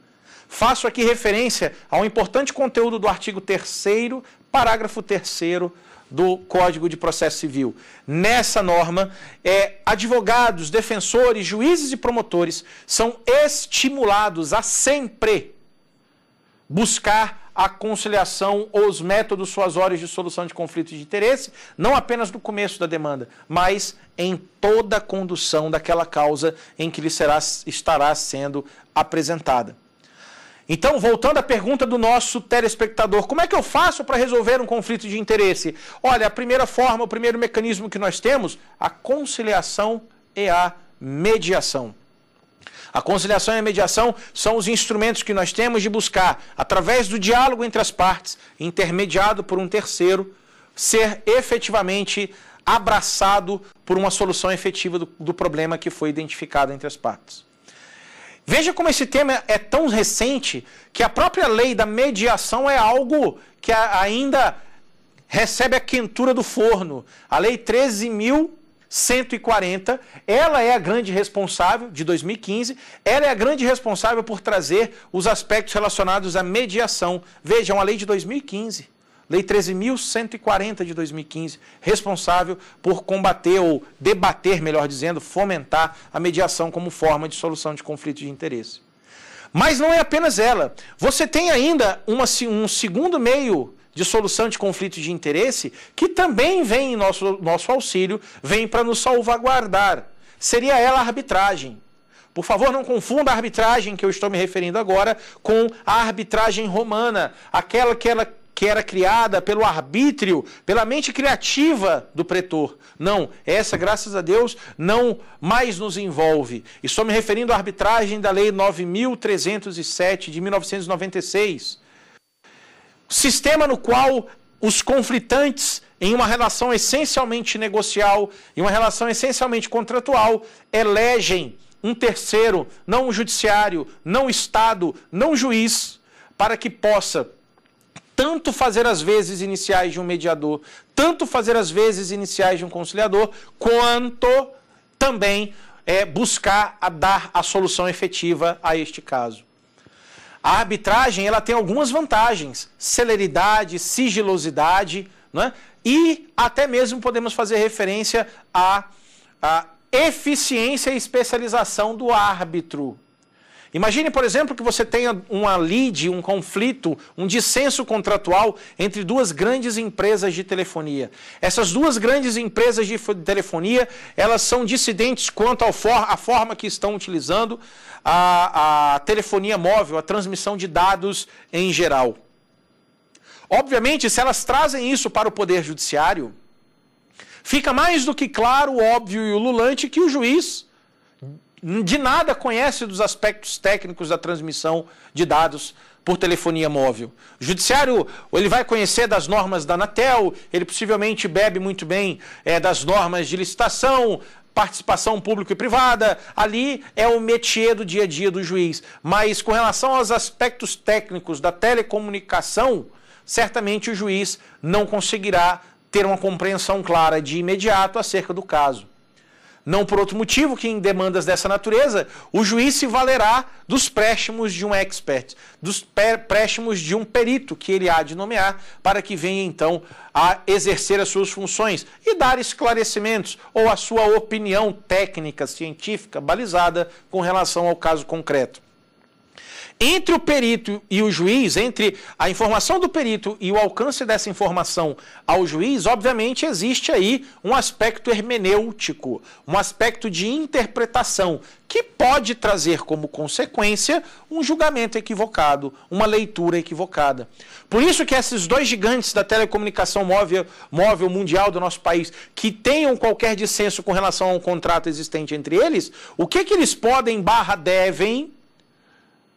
Faço aqui referência ao importante conteúdo do artigo 3 parágrafo 3 do Código de Processo Civil. Nessa norma, é, advogados, defensores, juízes e promotores são estimulados a sempre buscar a conciliação ou os métodos suas horas de solução de conflitos de interesse, não apenas no começo da demanda, mas em toda a condução daquela causa em que lhe será, estará sendo apresentada. Então, voltando à pergunta do nosso telespectador, como é que eu faço para resolver um conflito de interesse? Olha, a primeira forma, o primeiro mecanismo que nós temos, a conciliação e a mediação. A conciliação e a mediação são os instrumentos que nós temos de buscar, através do diálogo entre as partes, intermediado por um terceiro, ser efetivamente abraçado por uma solução efetiva do, do problema que foi identificado entre as partes. Veja como esse tema é tão recente que a própria lei da mediação é algo que ainda recebe a quentura do forno. A Lei 13.000 140. Ela é a grande responsável, de 2015, ela é a grande responsável por trazer os aspectos relacionados à mediação. Vejam, a lei de 2015. Lei 13.140 de 2015, responsável por combater ou debater, melhor dizendo, fomentar a mediação como forma de solução de conflitos de interesse. Mas não é apenas ela. Você tem ainda uma, um segundo meio de solução de conflitos de interesse, que também vem em nosso, nosso auxílio, vem para nos salvaguardar. Seria ela a arbitragem. Por favor, não confunda a arbitragem que eu estou me referindo agora com a arbitragem romana, aquela que ela que era criada pelo arbítrio, pela mente criativa do pretor. Não, essa, graças a Deus, não mais nos envolve. Estou me referindo à arbitragem da Lei 9307 de 1996 sistema no qual os conflitantes, em uma relação essencialmente negocial, em uma relação essencialmente contratual, elegem um terceiro, não o judiciário, não o Estado, não o juiz, para que possa tanto fazer as vezes iniciais de um mediador, tanto fazer as vezes iniciais de um conciliador, quanto também é, buscar a dar a solução efetiva a este caso. A arbitragem ela tem algumas vantagens: celeridade, sigilosidade, né? e até mesmo podemos fazer referência à, à eficiência e especialização do árbitro Imagine, por exemplo, que você tenha uma lide, um conflito, um dissenso contratual entre duas grandes empresas de telefonia. Essas duas grandes empresas de telefonia, elas são dissidentes quanto à for forma que estão utilizando a, a telefonia móvel, a transmissão de dados em geral. Obviamente, se elas trazem isso para o Poder Judiciário, fica mais do que claro, óbvio e ululante que o juiz de nada conhece dos aspectos técnicos da transmissão de dados por telefonia móvel. O judiciário ele vai conhecer das normas da Anatel, ele possivelmente bebe muito bem é, das normas de licitação, participação pública e privada, ali é o métier do dia a dia do juiz. Mas com relação aos aspectos técnicos da telecomunicação, certamente o juiz não conseguirá ter uma compreensão clara de imediato acerca do caso não por outro motivo que em demandas dessa natureza, o juiz se valerá dos préstimos de um expert, dos préstimos de um perito que ele há de nomear para que venha então a exercer as suas funções e dar esclarecimentos ou a sua opinião técnica, científica, balizada com relação ao caso concreto. Entre o perito e o juiz, entre a informação do perito e o alcance dessa informação ao juiz, obviamente existe aí um aspecto hermenêutico, um aspecto de interpretação, que pode trazer como consequência um julgamento equivocado, uma leitura equivocada. Por isso que esses dois gigantes da telecomunicação móvel, móvel mundial do nosso país, que tenham qualquer dissenso com relação a um contrato existente entre eles, o que, que eles podem barra devem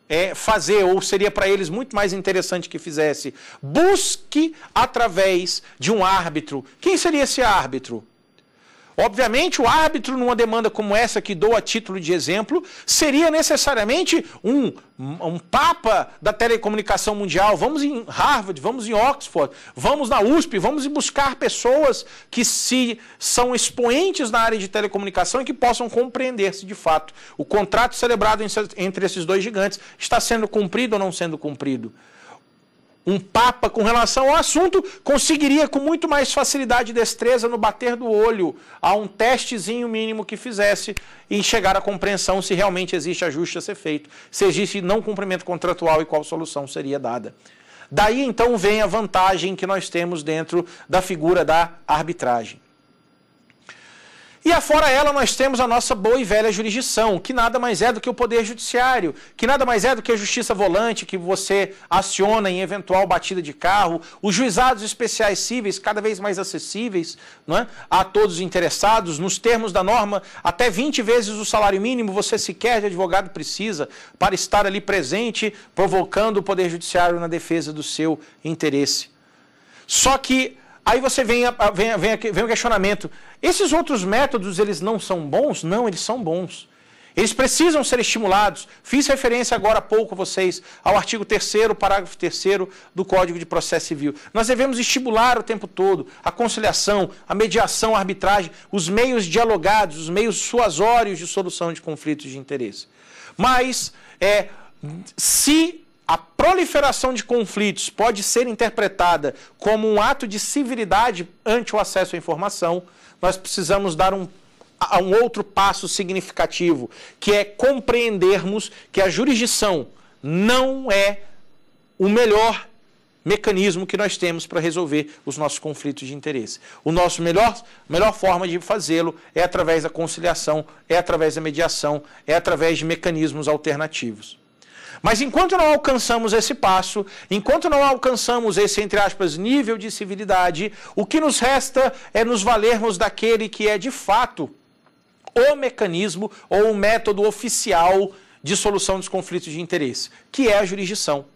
é, fazer, ou seria para eles muito mais interessante que fizesse. Busque através de um árbitro. Quem seria esse árbitro? Obviamente, o árbitro, numa demanda como essa, que dou a título de exemplo, seria necessariamente um, um papa da telecomunicação mundial. Vamos em Harvard, vamos em Oxford, vamos na USP, vamos buscar pessoas que se são expoentes na área de telecomunicação e que possam compreender se de fato o contrato celebrado entre esses dois gigantes está sendo cumprido ou não sendo cumprido um papa com relação ao assunto conseguiria com muito mais facilidade e destreza no bater do olho a um testezinho mínimo que fizesse e chegar à compreensão se realmente existe ajuste a ser feito, se existe não cumprimento contratual e qual solução seria dada. Daí então vem a vantagem que nós temos dentro da figura da arbitragem. E afora ela, nós temos a nossa boa e velha jurisdição, que nada mais é do que o Poder Judiciário, que nada mais é do que a justiça volante que você aciona em eventual batida de carro, os juizados especiais cíveis, cada vez mais acessíveis não é? a todos os interessados, nos termos da norma, até 20 vezes o salário mínimo você sequer de advogado precisa para estar ali presente, provocando o Poder Judiciário na defesa do seu interesse. Só que Aí você vem, vem, vem, vem o questionamento: esses outros métodos eles não são bons? Não, eles são bons. Eles precisam ser estimulados. Fiz referência agora há pouco vocês ao artigo 3 parágrafo 3 do Código de Processo Civil. Nós devemos estimular o tempo todo a conciliação, a mediação, a arbitragem, os meios dialogados, os meios suasórios de solução de conflitos de interesse. Mas é, se a proliferação de conflitos pode ser interpretada como um ato de civilidade ante o acesso à informação. Nós precisamos dar um, um outro passo significativo, que é compreendermos que a jurisdição não é o melhor mecanismo que nós temos para resolver os nossos conflitos de interesse. O nosso melhor melhor forma de fazê-lo é através da conciliação, é através da mediação, é através de mecanismos alternativos. Mas enquanto não alcançamos esse passo, enquanto não alcançamos esse, entre aspas, nível de civilidade, o que nos resta é nos valermos daquele que é de fato o mecanismo ou o método oficial de solução dos conflitos de interesse, que é a jurisdição.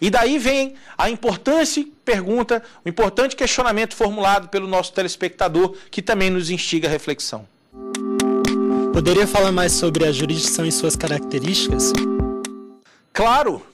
E daí vem a importante pergunta, o importante questionamento formulado pelo nosso telespectador, que também nos instiga a reflexão. Poderia falar mais sobre a jurisdição e suas características? Claro,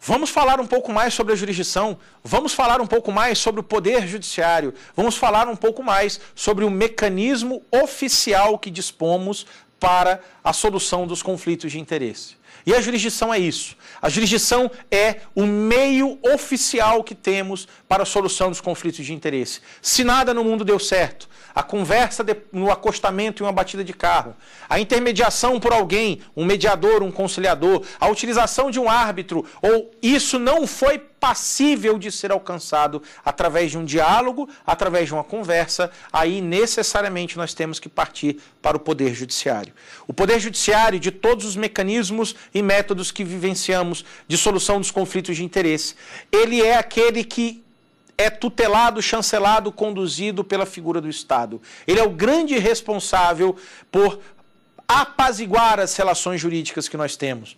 Vamos falar um pouco mais sobre a jurisdição, vamos falar um pouco mais sobre o poder judiciário, vamos falar um pouco mais sobre o mecanismo oficial que dispomos para a solução dos conflitos de interesse. E a jurisdição é isso. A jurisdição é o meio oficial que temos para a solução dos conflitos de interesse. Se nada no mundo deu certo, a conversa de, no acostamento e uma batida de carro, a intermediação por alguém, um mediador, um conciliador, a utilização de um árbitro, ou isso não foi passível de ser alcançado através de um diálogo, através de uma conversa, aí necessariamente nós temos que partir para o Poder Judiciário. O Poder Judiciário, de todos os mecanismos e métodos que vivenciamos de solução dos conflitos de interesse. Ele é aquele que é tutelado, chancelado, conduzido pela figura do Estado. Ele é o grande responsável por apaziguar as relações jurídicas que nós temos.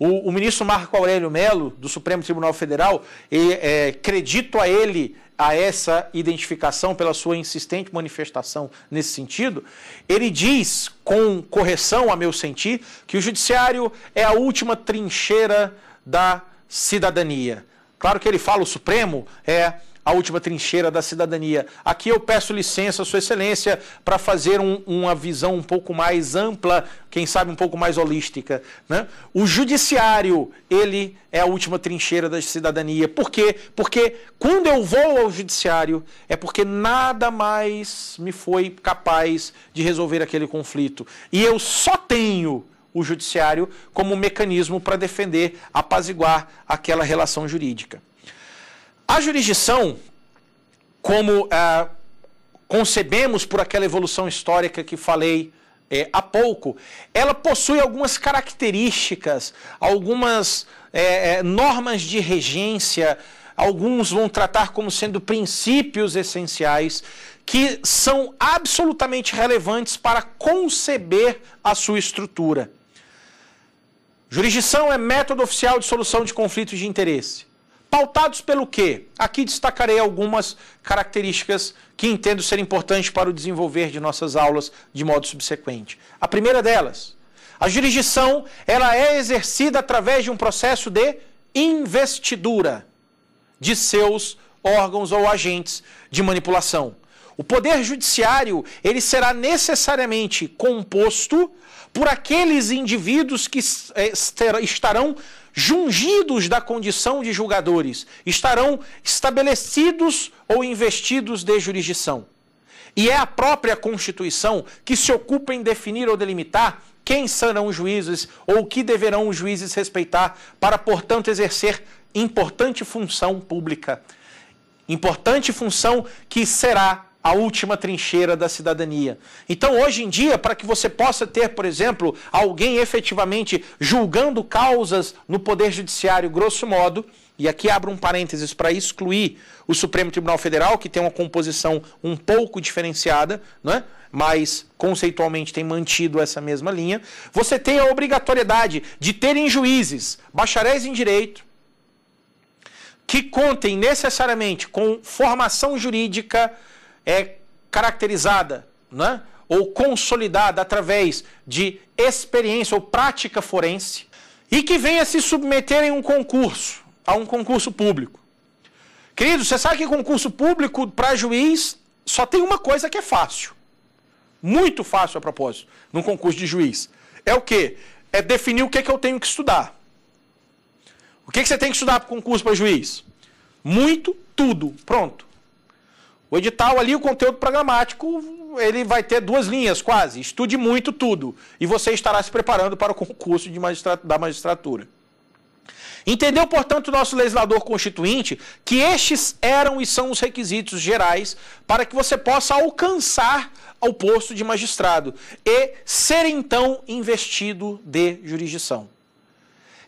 O, o ministro Marco Aurélio Melo, do Supremo Tribunal Federal, e, é, credito a ele a essa identificação pela sua insistente manifestação nesse sentido, ele diz, com correção a meu sentir, que o judiciário é a última trincheira da cidadania. Claro que ele fala o Supremo é a última trincheira da cidadania. Aqui eu peço licença, Sua Excelência, para fazer um, uma visão um pouco mais ampla, quem sabe um pouco mais holística. Né? O judiciário, ele é a última trincheira da cidadania. Por quê? Porque quando eu vou ao judiciário, é porque nada mais me foi capaz de resolver aquele conflito. E eu só tenho o judiciário como mecanismo para defender, apaziguar aquela relação jurídica. A jurisdição, como é, concebemos por aquela evolução histórica que falei é, há pouco, ela possui algumas características, algumas é, é, normas de regência, alguns vão tratar como sendo princípios essenciais que são absolutamente relevantes para conceber a sua estrutura. Jurisdição é método oficial de solução de conflitos de interesse. Pautados pelo quê? Aqui destacarei algumas características que entendo ser importantes para o desenvolver de nossas aulas de modo subsequente. A primeira delas, a jurisdição, ela é exercida através de um processo de investidura de seus órgãos ou agentes de manipulação. O poder judiciário, ele será necessariamente composto por aqueles indivíduos que eh, estarão jungidos da condição de julgadores, estarão estabelecidos ou investidos de jurisdição. E é a própria Constituição que se ocupa em definir ou delimitar quem serão os juízes ou o que deverão os juízes respeitar para, portanto, exercer importante função pública. Importante função que será a última trincheira da cidadania. Então, hoje em dia, para que você possa ter, por exemplo, alguém efetivamente julgando causas no Poder Judiciário, grosso modo, e aqui abro um parênteses para excluir o Supremo Tribunal Federal, que tem uma composição um pouco diferenciada, é, mas conceitualmente tem mantido essa mesma linha. Você tem a obrigatoriedade de terem juízes, bacharéis em direito, que contem necessariamente com formação jurídica é caracterizada né, ou consolidada através de experiência ou prática forense e que venha se submeter em um concurso, a um concurso público. Querido, você sabe que concurso público para juiz só tem uma coisa que é fácil. Muito fácil a propósito, num concurso de juiz. É o quê? É definir o que, é que eu tenho que estudar. O que, é que você tem que estudar para concurso para juiz? Muito, tudo. Pronto. O edital ali, o conteúdo programático, ele vai ter duas linhas quase. Estude muito tudo. E você estará se preparando para o concurso magistrat da magistratura. Entendeu, portanto, o nosso legislador constituinte que estes eram e são os requisitos gerais para que você possa alcançar o posto de magistrado e ser então investido de jurisdição.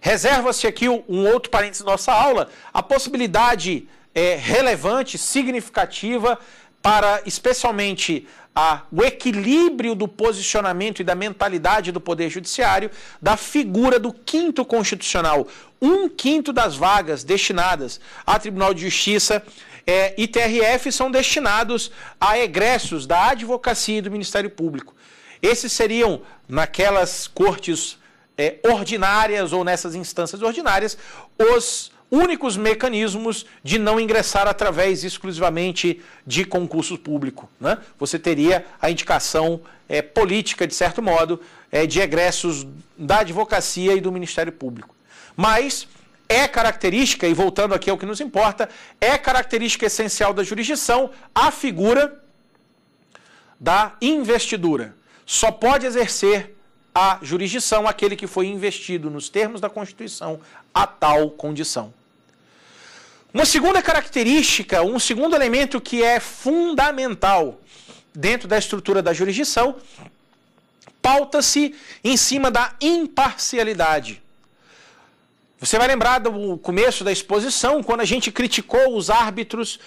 Reserva-se aqui um outro parênteses da nossa aula, a possibilidade é, relevante, significativa para especialmente a, o equilíbrio do posicionamento e da mentalidade do Poder Judiciário, da figura do quinto constitucional. Um quinto das vagas destinadas a Tribunal de Justiça é, e TRF são destinados a egressos da advocacia e do Ministério Público. Esses seriam, naquelas cortes é, ordinárias ou nessas instâncias ordinárias, os únicos mecanismos de não ingressar através exclusivamente de concurso público. Né? Você teria a indicação é, política, de certo modo, é, de egressos da advocacia e do Ministério Público. Mas é característica, e voltando aqui ao que nos importa, é característica essencial da jurisdição a figura da investidura. Só pode exercer a jurisdição aquele que foi investido nos termos da Constituição a tal condição. Uma segunda característica, um segundo elemento que é fundamental dentro da estrutura da jurisdição, pauta-se em cima da imparcialidade. Você vai lembrar do começo da exposição, quando a gente criticou os árbitros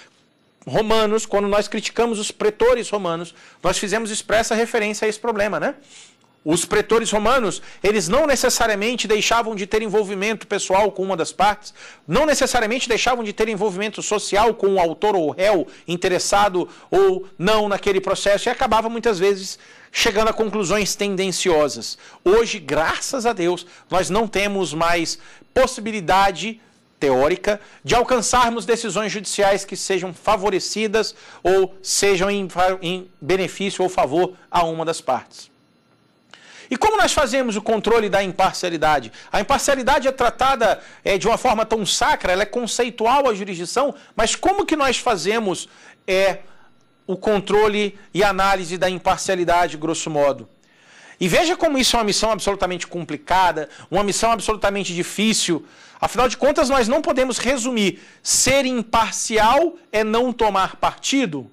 romanos, quando nós criticamos os pretores romanos, nós fizemos expressa referência a esse problema, né? Os pretores romanos, eles não necessariamente deixavam de ter envolvimento pessoal com uma das partes, não necessariamente deixavam de ter envolvimento social com o autor ou o réu interessado ou não naquele processo e acabava muitas vezes chegando a conclusões tendenciosas. Hoje, graças a Deus, nós não temos mais possibilidade teórica de alcançarmos decisões judiciais que sejam favorecidas ou sejam em, em benefício ou favor a uma das partes. E como nós fazemos o controle da imparcialidade? A imparcialidade é tratada é, de uma forma tão sacra, ela é conceitual à jurisdição, mas como que nós fazemos é, o controle e análise da imparcialidade, grosso modo? E veja como isso é uma missão absolutamente complicada, uma missão absolutamente difícil. Afinal de contas, nós não podemos resumir ser imparcial é não tomar partido.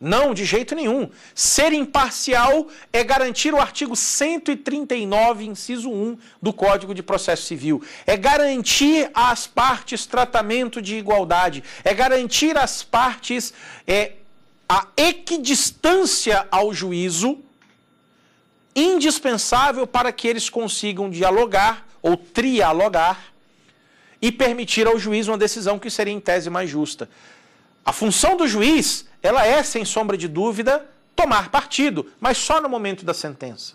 Não, de jeito nenhum. Ser imparcial é garantir o artigo 139, inciso 1 do Código de Processo Civil. É garantir às partes tratamento de igualdade. É garantir às partes é, a equidistância ao juízo indispensável para que eles consigam dialogar ou trialogar e permitir ao juiz uma decisão que seria em tese mais justa. A função do juiz ela é, sem sombra de dúvida, tomar partido, mas só no momento da sentença.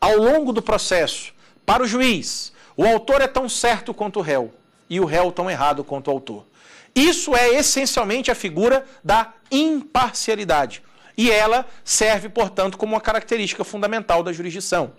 Ao longo do processo, para o juiz, o autor é tão certo quanto o réu e o réu tão errado quanto o autor. Isso é essencialmente a figura da imparcialidade. E ela serve, portanto, como uma característica fundamental da jurisdição.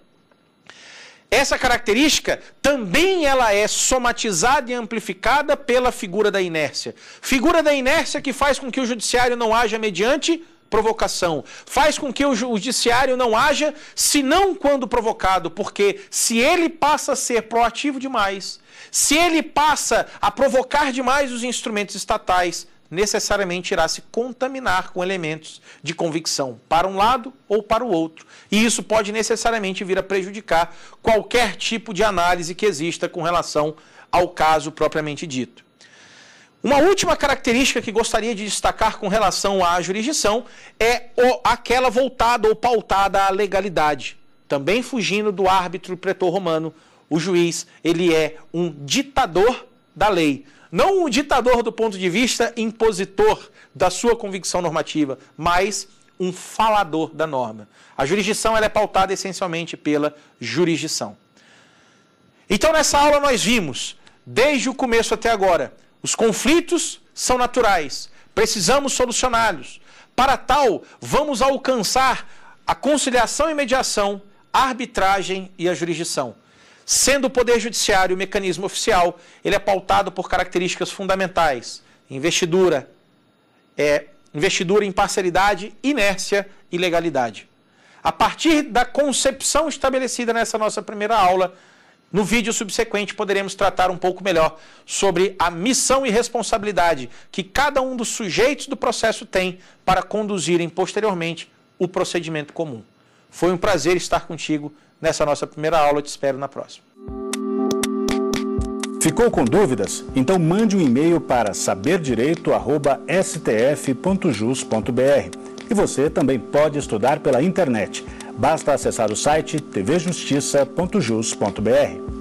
Essa característica também ela é somatizada e amplificada pela figura da inércia. Figura da inércia que faz com que o judiciário não haja mediante provocação. Faz com que o judiciário não haja senão quando provocado, porque se ele passa a ser proativo demais, se ele passa a provocar demais os instrumentos estatais, necessariamente irá se contaminar com elementos de convicção para um lado ou para o outro. E isso pode necessariamente vir a prejudicar qualquer tipo de análise que exista com relação ao caso propriamente dito. Uma última característica que gostaria de destacar com relação à jurisdição é aquela voltada ou pautada à legalidade. Também fugindo do árbitro pretor romano, o juiz ele é um ditador da lei. Não um ditador do ponto de vista impositor da sua convicção normativa, mas um falador da norma. A jurisdição é pautada essencialmente pela jurisdição. Então, nessa aula, nós vimos, desde o começo até agora, os conflitos são naturais, precisamos solucioná-los. Para tal, vamos alcançar a conciliação e mediação, a arbitragem e a jurisdição. Sendo o Poder Judiciário o mecanismo oficial, ele é pautado por características fundamentais: investidura, é, investidura, imparcialidade, inércia e legalidade. A partir da concepção estabelecida nessa nossa primeira aula, no vídeo subsequente poderemos tratar um pouco melhor sobre a missão e responsabilidade que cada um dos sujeitos do processo tem para conduzirem posteriormente o procedimento comum. Foi um prazer estar contigo nessa nossa primeira aula. Eu te espero na próxima. Ficou com dúvidas? Então mande um e-mail para saberdireito@stf.jus.br. E você também pode estudar pela internet. Basta acessar o site tvjustiça.jus.br.